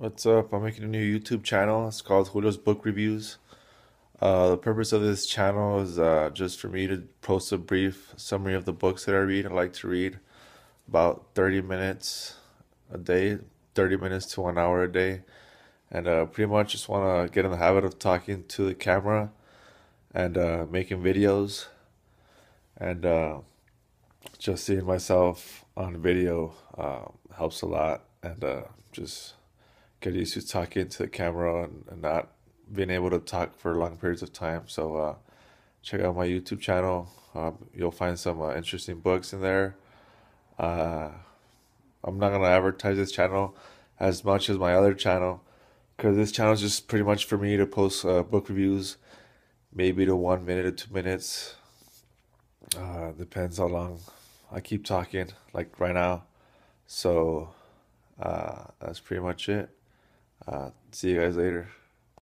What's up? I'm making a new YouTube channel. It's called Julio's Book Reviews. Uh, the purpose of this channel is uh, just for me to post a brief summary of the books that I read. I like to read about 30 minutes a day, 30 minutes to one hour a day. And uh, pretty much just want to get in the habit of talking to the camera and uh, making videos and uh, just seeing myself on video uh, helps a lot and just get used to talking to the camera and, and, not being able to talk for long periods of time. So uh, check out my YouTube channel. Um, you'll find some uh, interesting books in there. Uh, I'm not gonna advertise this channel as much as my other channel because this channel is just pretty much for me to post uh, book reviews, maybe to one minute or two minutes. Uh, depends how long I keep talking, like right now. So uh, that's pretty much it. Uh, see you guys later.